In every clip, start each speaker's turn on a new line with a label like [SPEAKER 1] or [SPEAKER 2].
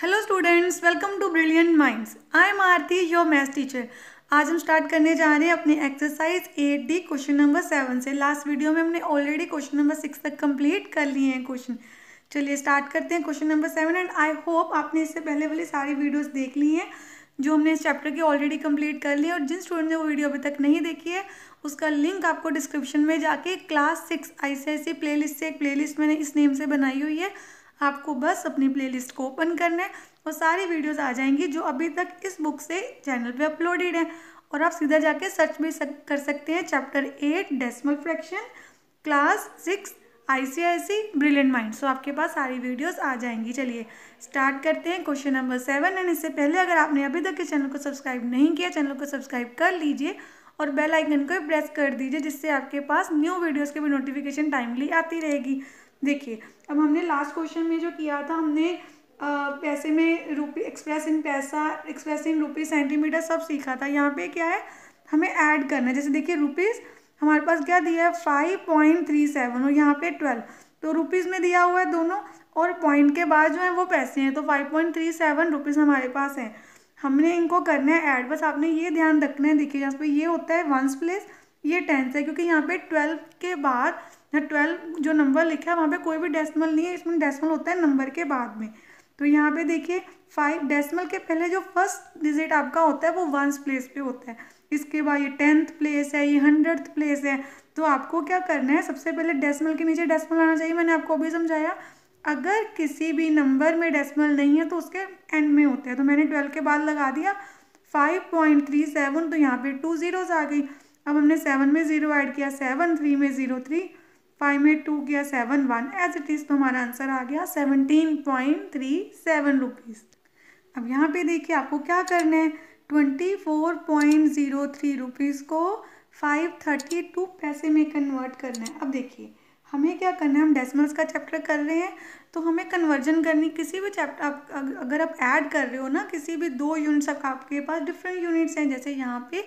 [SPEAKER 1] hello students welcome to brilliant minds I am Aarti your math teacher आज हम start करने जा रहे हैं अपने exercise eight D question number seven से लास्ट वीडियो में हमने ऑलरेडी क्वेश्चन नंबर सिक्स तक कंप्लीट कर लिए हैं क्वेश्चन चलिए स्टार्ट करते हैं question number seven and I hope आपने इससे पहले वाली सारी वीडियोज़ देख ली हैं जो हमने इस चैप्टर की ऑलरेडी कंप्लीट कर ली है और जिन स्टूडेंट ने वो वीडियो अभी तक नहीं देखी है उसका लिंक आपको डिस्क्रिप्शन में जाके class six I C I C playlist से एक प्ले लिस्ट मैंने इस नेम से बनाई हुई है आपको बस अपनी प्लेलिस्ट को ओपन करना है और सारी वीडियोस आ जाएंगी जो अभी तक इस बुक से चैनल पे अपलोडेड हैं और आप सीधा जाके सर्च भी सक, कर सकते हैं chapter eight decimal fraction class six I C I C brilliant mind so आपके पास सारी वीडियोस आ जाएंगी चलिए स्टार्ट करते हैं क्वेश्चन नंबर सेवन एंड इससे पहले अगर आपने अभी तक इस चैनल को सब्सक्राइब नहीं किया चैनल को सब्सक्राइब कर लीजिए और बेल आइकन को प्रेस कर दीजिए जिससे आपके पास न्यू वीडियोस की भी नोटिफिकेशन टाइमली आती रहेगी देखिए अब हमने लास्ट क्वेश्चन में जो किया था हमने आ, पैसे में रुपी एक्सप्रेस इन पैसा एक्सप्रेस इन रुपीज़ सेंटीमीटर सब सीखा था यहाँ पे क्या है हमें ऐड करना है जैसे देखिए रुपीज़ हमारे पास क्या दिया है फाइव पॉइंट थ्री सेवन और यहाँ पे ट्वेल्व तो रुपीज़ में दिया हुआ है दोनों और पॉइंट के बाद जो है वो पैसे हैं तो five point three seven rupees हमारे पास हैं हमने इनको करना है ऐड बस आपने ये ध्यान रखना है देखिए यहाँ पर ये होता है वंस प्लेस ये टेंथ है क्योंकि यहाँ पर ट्वेल्व के बाद ट्वेल्व जो नंबर लिखा है वहाँ पे कोई भी डेसिमल नहीं है इसमें डेसिमल होता है नंबर के बाद में तो यहाँ पे देखिए फाइव डेसिमल के पहले जो फर्स्ट डिजिट आपका होता है वो वंस प्लेस पे होता है इसके बाद ये टेंथ प्लेस है ये हंड्रेड प्लेस है तो आपको क्या करना है सबसे पहले डेसिमल के नीचे डेसिमल आना चाहिए मैंने आपको अभी समझाया अगर किसी भी नंबर में डेसिमल नहीं है तो उसके एंड में होते हैं तो मैंने ट्वेल्व के बाद लगा दिया फाइव पॉइंट थ्री सेवन तो यहाँ पे टू ज़ीरोज़ आ गई अब हमने सेवन में ज़ीरो ऐड किया सेवन थ्री में ज़ीरो थ्री फाइव में टू गया seven one as it is तो हमारा आंसर आ गया seventeen point three seven rupees अब यहाँ पे देखिए आपको क्या करना है twenty four point zero three rupees को फाइव थर्टी टू पैसे में कन्वर्ट करना है अब देखिए हमें क्या करना है हम डेसिमल्स का चैप्टर कर रहे हैं तो हमें कन्वर्जन करनी किसी भी चैप्टर आप अगर आप ऐड कर रहे हो ना किसी भी दो यूनिट्स आप आपके पास डिफरेंट यूनिट्स हैं जैसे यहाँ पे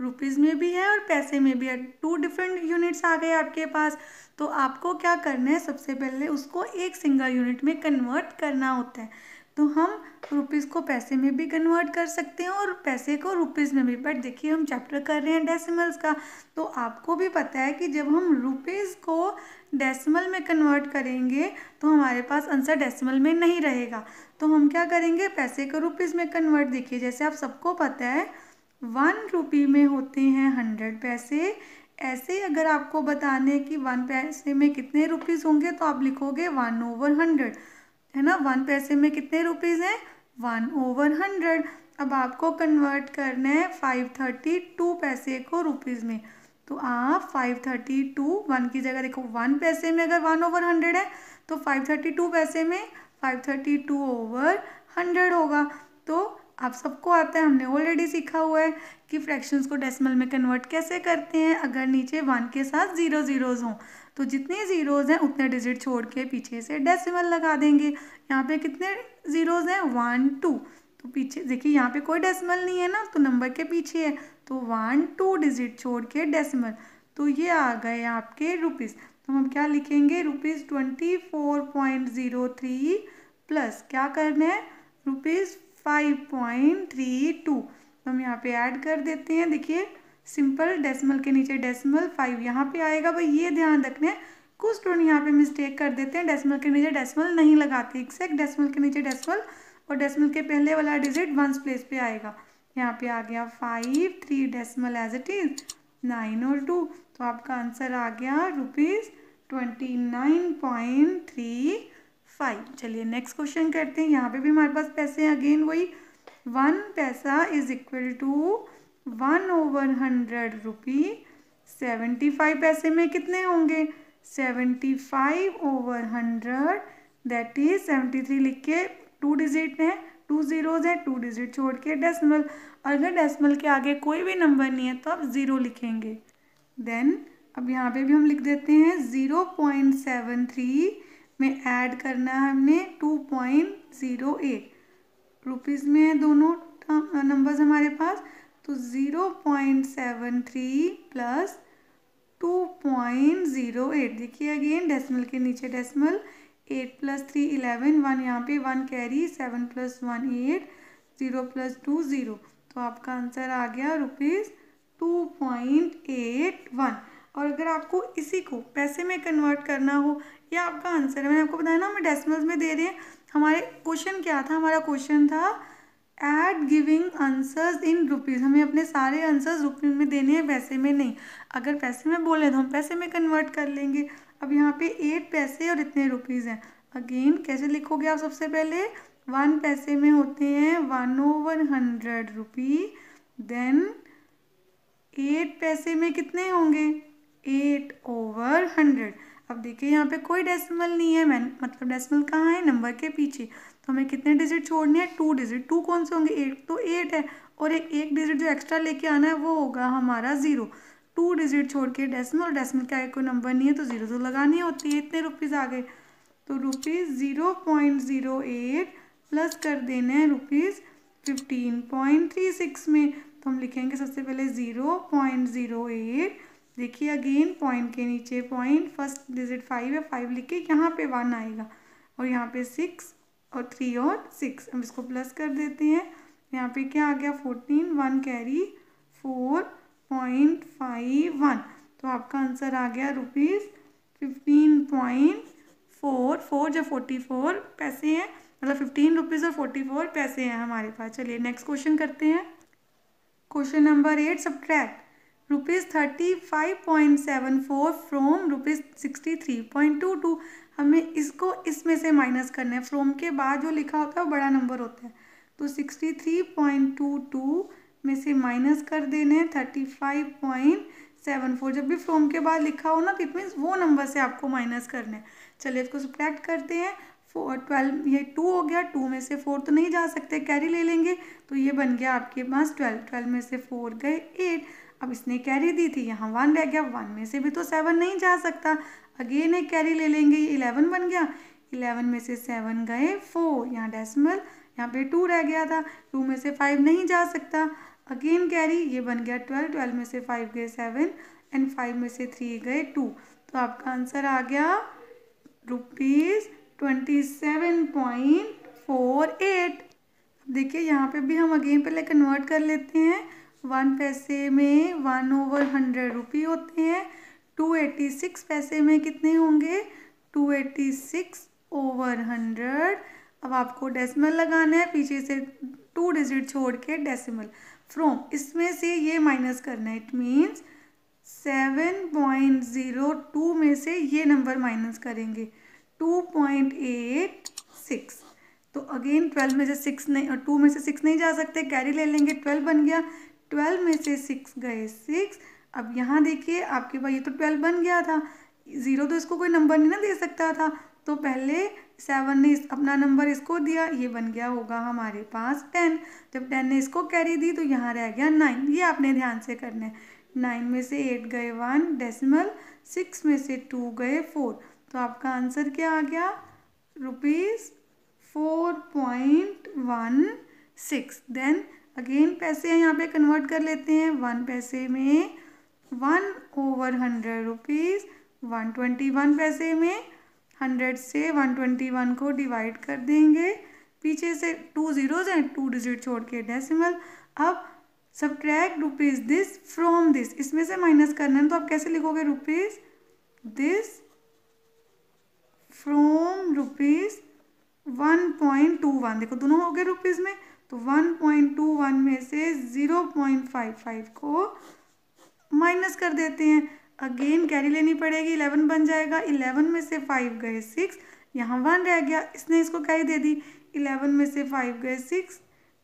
[SPEAKER 1] रुपीज़ में भी है और पैसे में भी है टू डिफरेंट यूनिट्स आ गए आपके पास तो आपको क्या करना है सबसे पहले उसको एक सिंगल यूनिट में कन्वर्ट करना होता है तो हम रुपीज़ को पैसे में भी कन्वर्ट कर सकते हैं और पैसे को रुपीज़ में भी बट देखिए हम चैप्टर कर रहे हैं डेसिमल्स का तो आपको भी पता है कि जब हम रुपीज़ को डेसिमल में कन्वर्ट करेंगे तो हमारे पास आंसर डेसिमल में नहीं रहेगा तो हम क्या करेंगे पैसे को रुपीस में कन्वर्ट देखिए जैसे आप सबको पता है वन रुपी में होते हैं हंड्रेड पैसे ऐसे ही अगर आपको बताने कि वन पैसे में कितने रुपीज़ होंगे तो आप लिखोगे वन ओवर हंड्रेड है ना वन पैसे में कितने रुपीज़ हैं वन ओवर हंड्रेड अब आपको कन्वर्ट करना है फाइव थर्टी टू पैसे को रुपीज़ में तो आप फाइव थर्टी टू वन की जगह देखो वन पैसे में अगर वन ओवर हंड्रेड है तो फाइव थर्टी टू पैसे में five thirty two over hundred होगा तो आप सबको आता है हमने ऑलरेडी सीखा हुआ है कि फ्रैक्शंस को डेसिमल में कन्वर्ट कैसे करते हैं अगर नीचे वन के साथ ज़ीरो ज़ीरोज़ हों तो जितने ज़ीरोज़ हैं उतने डिजिट छोड़ के पीछे से डेसिमल लगा देंगे यहाँ पे कितने ज़ीरोज़ हैं वन टू तो पीछे देखिए यहाँ पे कोई डेसिमल नहीं है ना तो नंबर के पीछे है तो वन टू डिजिट छोड़ के डेसिमल तो ये आ गए आपके रुपीज़ तो हम क्या लिखेंगे rupees twenty four point zero three plus क्या करना है rupees five point three two हम यहाँ पे ऐड कर देते हैं देखिए सिंपल डेसिमल के नीचे डेसिमल फाइव यहाँ पे आएगा भाई ये ध्यान रखना है कुछ स्टूडेंट यहाँ पे मिस्टेक कर देते हैं डेसिमल के नीचे डेसिमल नहीं लगाते एग्जैक्ट डेसिमल के नीचे डेसिमल और डेसिमल के पहले वाला डिजिट वंस प्लेस पे आएगा यहाँ पे आ गया five three decimal as it is nine और टू तो आपका आंसर आ गया rupees twenty nine point three five चलिए नेक्स्ट क्वेश्चन करते हैं यहाँ पे भी हमारे पास पैसे अगेन वही वन पैसा is equal to one over hundred rupee seventy five पैसे में कितने होंगे seventy five over hundred that is seventy three लिख के टू डिजिट हैं टू ज़ीरोज़ हैं टू डिजिट छोड़ के डेसिमल अगर डेसिमल के आगे कोई भी नंबर नहीं है तो आप ज़ीरो लिखेंगे देन अब यहाँ पे भी हम लिख देते हैं ज़ीरो पॉइंट सेवन थ्री में ऐड करना है हमने two point zero eight rupees में है दोनों नंबर्स हमारे पास तो zero point seven three plus two point zero eight देखिए अगेन डेसिमल के नीचे decimal eight plus three eleven one यहाँ पे one carry seven plus one eight zero plus two zero तो आपका आंसर आ गया rupees two point eight one और अगर आपको इसी को पैसे में कन्वर्ट करना हो या आपका आंसर है मैंने आपको बताया ना हमें डेसिमल्स में दे रहे हैं हमारे क्वेश्चन क्या था हमारा क्वेश्चन था at giving answers in rupees हमें अपने सारे आंसर्स रुपीज़ में देने हैं पैसे में नहीं अगर पैसे में बोले तो हम पैसे में कन्वर्ट कर लेंगे अब यहाँ पे एट पैसे और इतने रुपीज़ हैं अगेन कैसे लिखोगे आप सबसे पहले वन पैसे में होते हैं one over hundred rupee then eight पैसे में कितने होंगे एट ओवर हंड्रेड अब देखिए यहाँ पे कोई डेसिमल नहीं है मैन मतलब डेसिमल कहाँ है नंबर के पीछे तो हमें कितने डिजिट छोड़ने हैं टू डिजिट टू कौन से होंगे एट तो एट है और एक एक डिजिट जो एक्स्ट्रा लेके आना है वो होगा हमारा ज़ीरो टू डिजिट छोड़ के डेसिमल और डेसिमल के आगे कोई नंबर नहीं है तो ज़ीरो तो लगानी होती है इतने रुपीज़ आ गए तो rupees zero point zero eight plus कर देने हैं rupees fifteen point three six में तो हम लिखेंगे सबसे पहले ज़ीरो पॉइंट ज़ीरो एट देखिए अगेन पॉइंट के नीचे पॉइंट फर्स्ट डिजिट फाइव है फाइव लिख के यहाँ पे वन आएगा और यहाँ पे सिक्स और थ्री और सिक्स अब इसको प्लस कर देते हैं यहाँ पे क्या आ गया fourteen one carry four point five one तो आपका आंसर आ गया rupees fifteen point four four जो फोर्टी फोर पैसे हैं मतलब फिफ्टीन रुपीज़ और फोर्टी फोर पैसे हैं हमारे पास चलिए नेक्स्ट क्वेश्चन करते हैं question number eight subtract rupees thirty five point seven four from rupees sixty three point two two हमें इसको इसमें से माइनस करना है फ्रोम के बाद जो लिखा होता है वो बड़ा नंबर होता है तो sixty three point two two में से माइनस कर देने हैं thirty five point seven four जब भी फ्रोम के बाद लिखा हो ना तो इट मीन्स वो नंबर से आपको माइनस करना है चलिए इसको सप्रैक्ट करते हैं फोर ट्वेल्व ये टू हो गया टू में से फोर तो नहीं जा सकते कैरी ले लेंगे तो ये बन गया आपके पास ट्वेल्व ट्वेल्व में से फोर गए एट अब इसने कैरी दी थी यहाँ वन रह गया वन में से भी तो सेवन नहीं जा सकता अगेन एक कैरी ले लेंगे ये इलेवन बन गया इलेवन में से सेवन गए फोर यहाँ डेसिमल यहाँ पे टू रह गया था टू में से फाइव नहीं जा सकता अगेन कैरी ये बन गया ट्वेल्व ट्वेल्व में से फाइव गए सेवन एंड फाइव में से थ्री गए टू तो आपका आंसर आ गया rupees twenty seven point four eight देखिए यहाँ पे भी हम अगेन पहले कन्वर्ट कर लेते हैं वन पैसे में वन ओवर हंड्रेड रुपी होते हैं टू एटी सिक्स पैसे में कितने होंगे two eighty six over hundred अब आपको डेसिमल लगाना है पीछे से टू डिजिट छोड़ के डेसिमल फ्रॉम इसमें से ये माइनस करना है it means seven point zero two में से ये नंबर माइनस करेंगे टू पॉइंट एट सिक्स तो अगेन ट्वेल्व में से सिक्स नहीं टू में से सिक्स नहीं जा सकते कैरी ले लेंगे ट्वेल्व बन गया ट्वेल्व में से सिक्स गए सिक्स अब यहाँ देखिए आपके पास ये तो ट्वेल्व बन गया था ज़ीरो तो इसको कोई नंबर नहीं ना दे सकता था तो पहले सेवन ने इस अपना नंबर इसको दिया ये बन गया होगा हमारे पास टेन जब टेन ने इसको कैरी दी तो यहाँ रह गया नाइन ये आपने ध्यान से करना है नाइन में से एट गए वन डेसिमल सिक्स में से टू गए फोर तो आपका आंसर क्या आ गया rupees four point one six then again पैसे यहाँ पे कन्वर्ट कर लेते हैं वन पैसे में one over hundred rupees one twenty one पैसे में हंड्रेड से वन ट्वेंटी वन को डिवाइड कर देंगे पीछे से टू ज़ीरोज हैं टू डिजिट छोड़ के डेसिमल अब subtract rupees this from this इसमें से माइनस करना है तो आप कैसे लिखोगे rupees this from rupees one point two one देखो दोनों हो गए रुपीज़ में तो 1.21 में से 0.55 को माइनस कर देते हैं अगेन कैरी लेनी पड़ेगी 11 बन जाएगा 11 में से 5 गए 6 यहाँ वन रह गया इसने इसको कैरी दे दी 11 में से 5 गए 6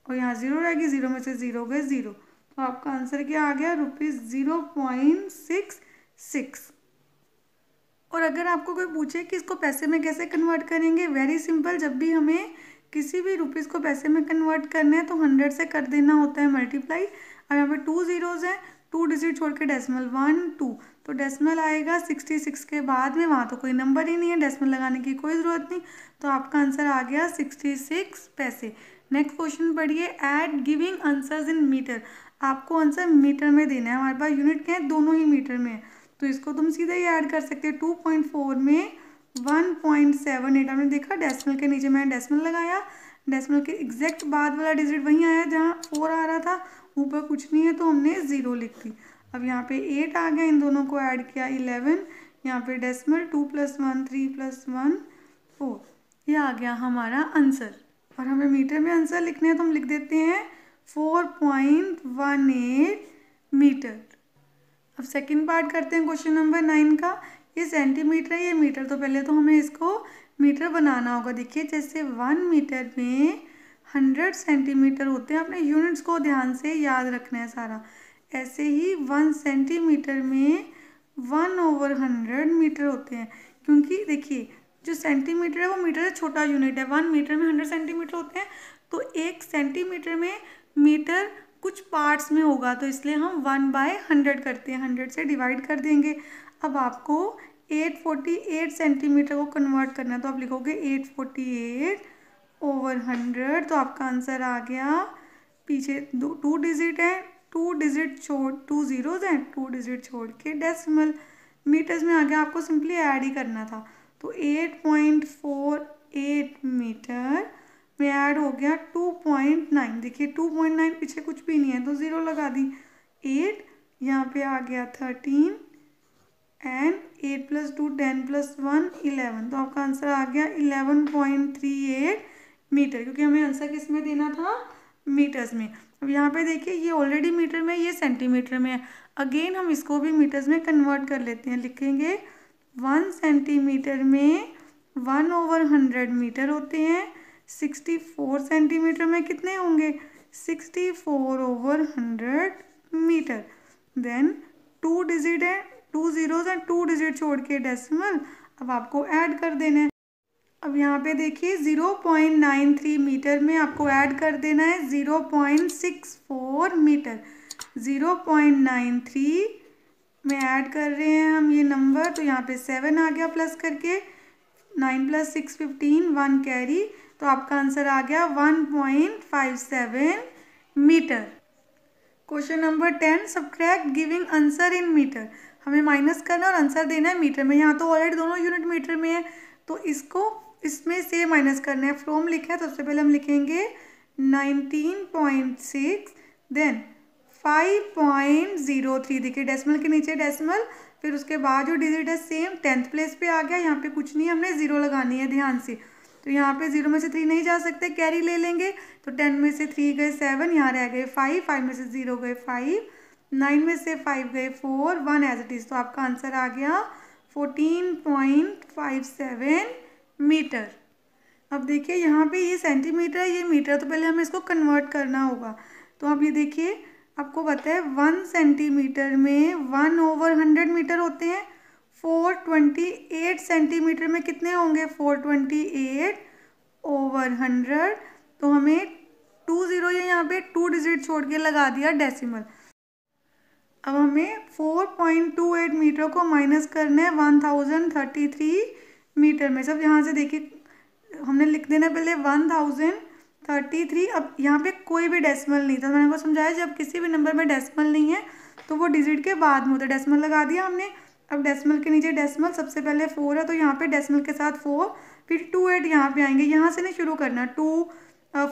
[SPEAKER 1] और यहाँ जीरो रह गई जीरो में से जीरो गए जीरो तो आपका आंसर क्या आ गया rupees zero point six six और अगर आपको कोई पूछे कि इसको पैसे में कैसे कन्वर्ट करेंगे वेरी सिंपल जब भी हमें किसी भी रुपीज़ को पैसे में कन्वर्ट करने हैं तो हंड्रेड से कर देना होता है मल्टीप्लाई अब यहाँ पे टू ज़ीरोज़ हैं टू डिजिट छोड़ के डेसिमल वन टू तो डेसिमल आएगा सिक्सटी सिक्स के बाद में वहाँ तो कोई नंबर ही नहीं है डेसिमल लगाने की कोई ज़रूरत नहीं तो आपका आंसर आ गया सिक्सटी सिक्स पैसे नेक्स्ट क्वेश्चन पढ़िए add giving answers in metre आपको आंसर मीटर में देना है हमारे पास यूनिट क्या है दोनों ही मीटर में है तो इसको तुम सीधे ही ऐड कर सकते हो टू पॉइंट फोर में वन पॉइंट सेवन एट आपने देखा डेसिमल के नीचे मैंने डेसिमल लगाया डेसिमल के एग्जैक्ट बाद वाला डिजिट वहीं आया जहाँ फोर आ रहा था ऊपर कुछ नहीं है तो हमने ज़ीरो लिख दी अब यहाँ पे एट आ गया इन दोनों को ऐड किया इलेवन यहाँ पे decimal two plus one three plus one four ये आ गया हमारा आंसर और हमें मीटर में आंसर लिखने हैं तो हम लिख देते हैं four point one eight metre अब सेकेंड पार्ट करते हैं क्वेश्चन नंबर नाइन का ये सेंटीमीटर है ये मीटर तो पहले तो हमें इसको मीटर बनाना होगा देखिए जैसे वन मीटर में हंड्रेड सेंटीमीटर होते हैं अपने यूनिट्स को ध्यान से याद रखना है सारा ऐसे ही वन सेंटीमीटर में वन ओवर हंड्रेड मीटर होते हैं क्योंकि देखिए जो सेंटीमीटर है वो मीटर से छोटा यूनिट है वन मीटर में हंड्रेड सेंटीमीटर होते हैं तो एक सेंटीमीटर में मीटर कुछ पार्ट्स में होगा तो इसलिए हम वन बाय हंड्रेड करते हैं हंड्रेड से डिवाइड कर देंगे अब आपको 848 सेंटीमीटर को कन्वर्ट करना है तो आप लिखोगे 848 ओवर 100 तो आपका आंसर आ गया पीछे दो टू डिजिट है टू डिजिट छोड़ टू ज़ीरोज़ हैं टू डिजिट छोड़ के डेसिमल मीटर्स में आ गया आपको सिंपली ऐड ही करना था तो 8.48 मीटर में ऐड हो गया 2.9 देखिए 2.9 पीछे कुछ भी नहीं है तो ज़ीरो लगा दी 8 यहाँ पे आ गया 13 and eight plus two ten plus one eleven तो आपका आंसर आ गया eleven point three eight metre क्योंकि हमें आंसर किस में देना था मीटर्स में अब यहाँ पे देखिए ये ऑलरेडी मीटर में ये सेंटीमीटर में है अगेन हम इसको भी मीटर्स में कन्वर्ट कर लेते हैं लिखेंगे वन सेंटीमीटर में वन ओवर हंड्रेड मीटर होते हैं सिक्सटी फोर सेंटीमीटर में कितने होंगे sixty four over hundred metre then two digit है two zeros and two digit छोड़ के डेसिमल अब आपको ऐड कर देना है अब यहाँ पे देखिए zero point nine three metre में आपको ऐड कर देना है zero point six four metre zero point nine three में ऐड कर रहे हैं हम ये नंबर तो यहाँ पे सेवन आ गया प्लस करके nine plus six fifteen one carry तो आपका आंसर आ गया one point five seven metre question number ten subtract giving answer in metre हमें माइनस करना है और आंसर देना है मीटर में यहाँ तो ऑलरेडी दोनों यूनिट मीटर में है तो इसको इसमें से माइनस करना है फ्रॉम लिखा है सबसे पहले हम लिखेंगे nineteen point six then five point zero three देखिए डेसिमल के नीचे डेसिमल फिर उसके बाद जो डिजिट है सेम टेंथ प्लेस पे आ गया यहाँ पे कुछ नहीं हमने ज़ीरो लगानी है ध्यान से तो यहाँ पे जीरो में से थ्री नहीं जा सकते कैरी ले लेंगे तो टेन में से थ्री गए सेवन यहाँ रह गए फाइव फाइव में से ज़ीरो गए फाइव नाइन में से फाइव गए four one as it is तो आपका आंसर आ गया fourteen point five seven metre अब देखिए यहाँ पे ये सेंटीमीटर है ये मीटर तो पहले हमें इसको कन्वर्ट करना होगा तो आप ये देखिए आपको पता है वन सेंटीमीटर में वन ओवर हंड्रेड मीटर होते हैं फोर ट्वेंटी एट सेंटीमीटर में कितने होंगे four twenty eight over hundred तो हमें टू ज़ीरो ये यहाँ पे टू डिजिट छोड़ के लगा दिया डेसिमल अब हमें four point two eight metre को माइनस करना है one thousand thirty three metre में सब यहाँ से देखिए हमने लिख देना पहले वन थाउजेंड थर्टी थ्री अब यहाँ पे कोई भी डेसिमल नहीं था मैंने को समझाया जब किसी भी नंबर में डेसिमल नहीं है तो वो डिजिट के बाद में होता है डेसिमल लगा दिया हमने अब डेसिमल के नीचे डेसिमल सबसे पहले फोर है तो यहाँ पे डेसिमल के साथ फोर फिर टू एट यहाँ पे आएंगे यहाँ से नहीं शुरू करना two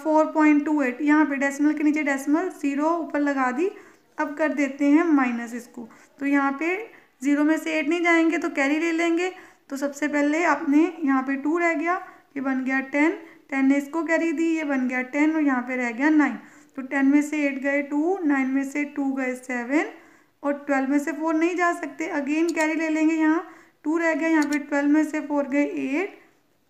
[SPEAKER 1] four point two eight यहाँ पे डेसिमल के नीचे डेसिमल ज़ीरो ऊपर लगा दी अब कर देते हैं माइनस इसको तो यहाँ पे ज़ीरो में से एट नहीं जाएंगे तो कैरी ले लेंगे तो सबसे पहले आपने यहाँ पे टू रह गया ये बन गया टेन टेन ने इसको कैरी दी ये बन गया टेन और यहाँ पे रह गया नाइन तो टेन में से एट गए टू नाइन में से टू गए सेवन और ट्वेल्व में से फोर नहीं जा सकते अगेन कैरी ले लेंगे यहाँ टू रह गया यहाँ पे ट्वेल्व में से फोर गए eight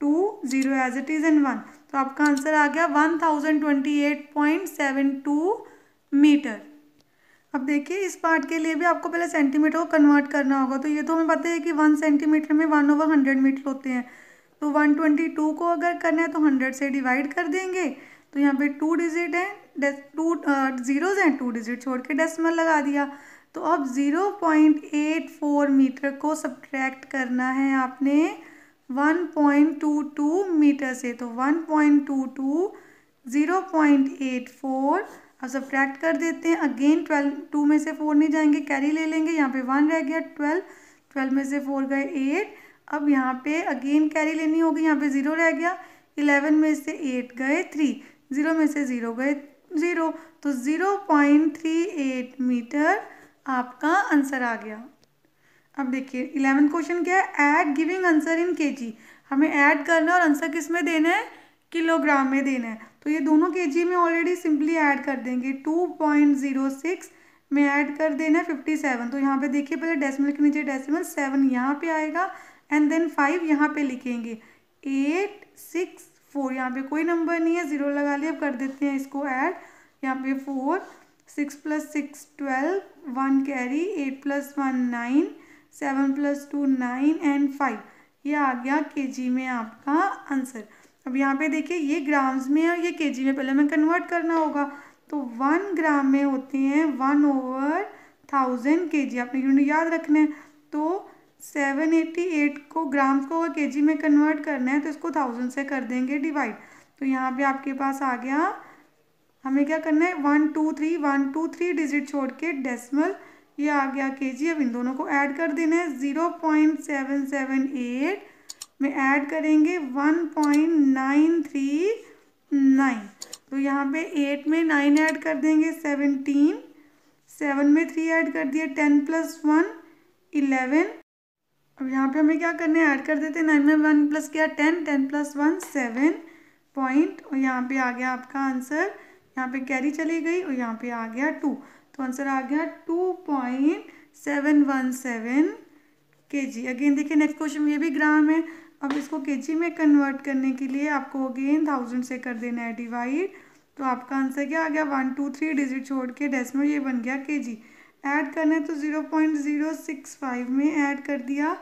[SPEAKER 1] two zero as it is and one तो आपका आंसर आ गया one thousand twenty eight point seven two metre अब देखिए इस पार्ट के लिए भी आपको पहले सेंटीमीटर को कन्वर्ट करना होगा तो ये तो हमें पता है कि वन सेंटीमीटर में वन ओवर हंड्रेड मीटर होते हैं तो वन ट्वेंटी टू को अगर करना है तो हंड्रेड से डिवाइड कर देंगे तो यहाँ पे टू डिजिट हैं टू जीरोज़ uh, हैं टू डिजिट छोड़ के डेसिमल लगा दिया तो अब zero point eight four metre को सब्ट्रैक्ट करना है आपने one point two two metre से तो one point point two two zero eight four अब सब्ट्रैक्ट कर देते हैं अगेन ट्वेल्व टू में से फोर नहीं जाएंगे कैरी ले लेंगे यहाँ पे वन रह गया ट्वेल्व ट्वेल्व में से फोर गए एट अब यहाँ पे अगेन कैरी लेनी होगी यहाँ पे ज़ीरो रह गया इलेवन में से एट गए थ्री ज़ीरो में से ज़ीरो गए ज़ीरो तो zero point three eight metre आपका आंसर आ गया अब देखिए इलेवेंथ क्वेश्चन क्या है add giving answer in g हमें ऐड करना है और आंसर किस में देना है किलोग्राम में देना है तो ये दोनों जी में ऑलरेडी सिंपली ऐड कर देंगे टू पॉइंट ज़ीरो सिक्स में ऐड कर देना है फिफ्टी सेवन तो यहाँ पे देखिए पहले डेसिमल के नीचे डेसिमल सेवन यहाँ पे आएगा एंड देन फाइव यहाँ पे लिखेंगे एट सिक्स फोर यहाँ पे कोई नंबर नहीं है ज़ीरो लगा लिया अब कर देते हैं इसको ऐड यहाँ पे four six plus six twelve one carry eight plus one nine seven plus two nine and five ये आ गया जी में आपका आंसर अब यहाँ पे देखिए ये ग्राम्स में है और ये केजी में पहले हमें कन्वर्ट करना होगा तो वन ग्राम में होते हैं वन ओवर थाउजेंड के जी आपने यूनिट याद रखना है तो सेवन एटी एट को ग्राम्स को अगर के जी में कन्वर्ट करना है तो इसको थाउजेंड से कर देंगे डिवाइड तो यहाँ पे आपके पास आ गया हमें क्या करना है one two three one two three digit छोड़ के डेसिमल ये आ गया के जी अब इन दोनों को ऐड कर देना है zero point seven seven eight में ऐड करेंगे one point nine three nine तो यहाँ पे एट में नाइन ऐड कर देंगे सेवनटीन सेवन में थ्री ऐड कर दिए टेन प्लस वन इलेवन अब यहाँ पे हमें क्या करना है ऐड कर देते हैं नाइन में वन प्लस किया ten ten plus one seven point और यहाँ पे आ गया आपका आंसर यहाँ पे कैरी चली गई और यहाँ पे आ गया टू तो आंसर आ गया two point seven one seven k g again देखिए नेक्स्ट क्वेश्चन ये भी ग्राम है अब इसको के जी में कन्वर्ट करने के लिए आपको अगेन थाउजेंड से कर देना है डिवाइड तो आपका आंसर क्या आ गया वन टू थ्री डिजिट छोड़ के डेस में ये बन गया के जी ऐड करना है तो zero point zero six five में ऐड कर दिया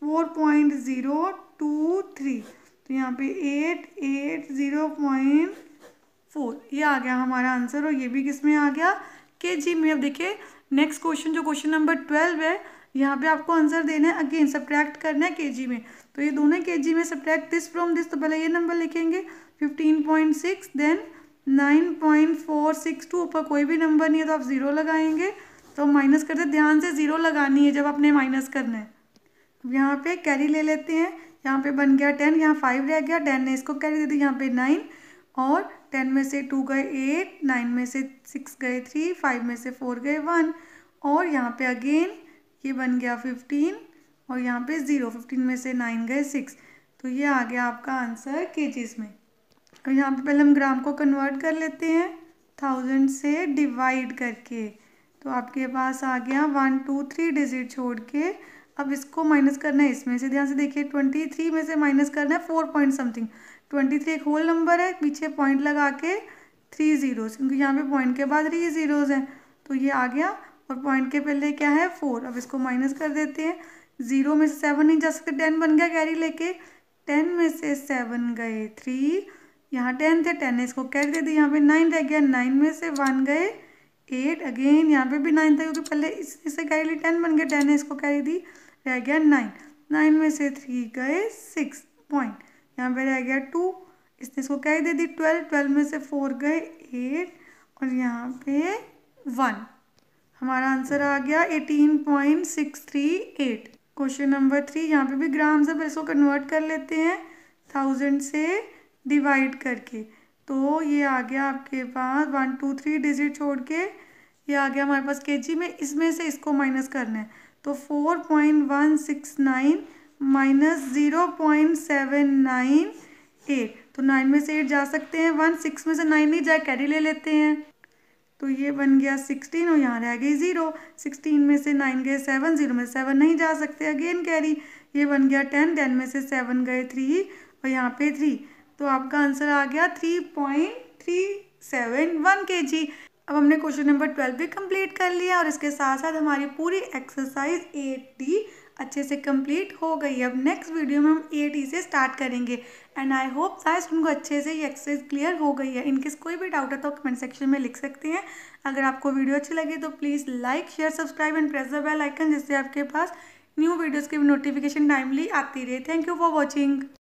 [SPEAKER 1] four point zero two three तो यहाँ पे eight eight zero point four ये आ गया हमारा आंसर और ये भी किस में आ गया के जी में अब देखिए नेक्स्ट क्वेश्चन जो क्वेश्चन नंबर ट्वेल्व है यहाँ पे आपको आंसर देना है अगेन सब्ट्रैक्ट करना है के जी में तो ये दोनों के जी में सब्ट्रैक्ट दिस फ्रॉम दिस तो पहले ये नंबर लिखेंगे fifteen point six then nine point four six two ऊपर कोई भी नंबर नहीं है तो आप ज़ीरो लगाएंगे तो माइनस करते ध्यान से ज़ीरो लगानी है जब आपने माइनस करना है यहाँ पे कैरी ले लेते हैं यहाँ पे बन गया टेन यहाँ फाइव रह गया टेन ने इसको कैरी दे दी यहाँ पे नाइन और टेन में से टू गए एट नाइन में से सिक्स गए थ्री फाइव में से फोर गए वन और यहाँ पे अगेन ये बन गया फिफ्टीन और यहाँ पे ज़ीरो फिफ्टीन में से नाइन गए सिक्स तो ये आ गया आपका आंसर केजीज में अब यहाँ पे पहले हम ग्राम को कन्वर्ट कर लेते हैं थाउजेंड से डिवाइड करके तो आपके पास आ गया वन टू थ्री डिजिट छोड़ के अब इसको माइनस करना है इसमें से ध्यान से देखिए ट्वेंटी थ्री में से माइनस करना है four point something twenty three एक होल नंबर है पीछे पॉइंट लगा के थ्री ज़ीरोज़ क्योंकि यहाँ पे पॉइंट के बाद थ्री ज़ीरोज़ हैं तो ये आ गया और पॉइंट के पहले क्या है फोर अब इसको माइनस कर देते हैं ज़ीरो में से सेवन नहीं जा सकते टेन बन गया कैरी लेके टेन में से सेवन गए थ्री यहाँ टेन थे टेन ने इसको कैरी दे दी यहाँ पे नाइन रह गया नाइन में से वन गए एट अगेन यहाँ पे भी नाइन था क्योंकि पहले इससे कैरी ली टेन बन गया टेन ने इसको कैरी दी रह गया नाइन नाइन में से थ्री गए सिक्स पॉइंट यहाँ पे रह गया टू इसने इसको क्या दे दी ट्वेल्व ट्वेल्व में से फोर गए एट और यहाँ पे वन हमारा आंसर आ गया eighteen point six three eight question number three यहाँ पे भी ग्राम से इसको कन्वर्ट कर लेते हैं थाउजेंड से डिवाइड करके तो ये आ गया आपके पास वन टू थ्री डिजिट छोड़ के ये आ गया हमारे पास के जी में इसमें से इसको माइनस करना है तो four point one six nine minus zero point seven nine eight तो नाइन में से एट जा सकते हैं वन सिक्स में से नाइन नहीं जाए कैरी ले लेते हैं तो ये बन गया सिक्सटीन और यहाँ रह गई ज़ीरो सिक्सटीन में से नाइन गए सेवन ज़ीरो में सेवन नहीं जा सकते अगेन कैरी ये बन गया टेन टेन में से सेवन गए थ्री और यहाँ पे थ्री तो आपका आंसर आ गया three point three seven one k g अब हमने क्वेश्चन नंबर ट्वेल्व भी कंप्लीट कर लिया और इसके साथ साथ हमारी पूरी एक्सरसाइज एट डी अच्छे से कंप्लीट हो गई अब नेक्स्ट वीडियो में हम ए टी से स्टार्ट करेंगे एंड आई होप साइज उनको अच्छे से ये एक्सरसाइज क्लियर हो गई है इनकेस कोई भी डाउट है तो कमेंट सेक्शन में लिख सकते हैं अगर आपको वीडियो अच्छी लगी तो please like share subscribe and press the bell icon जिससे आपके पास न्यू वीडियोज़ की नोटिफिकेशन टाइमली आती रहे थैंक यू फॉर वॉचिंग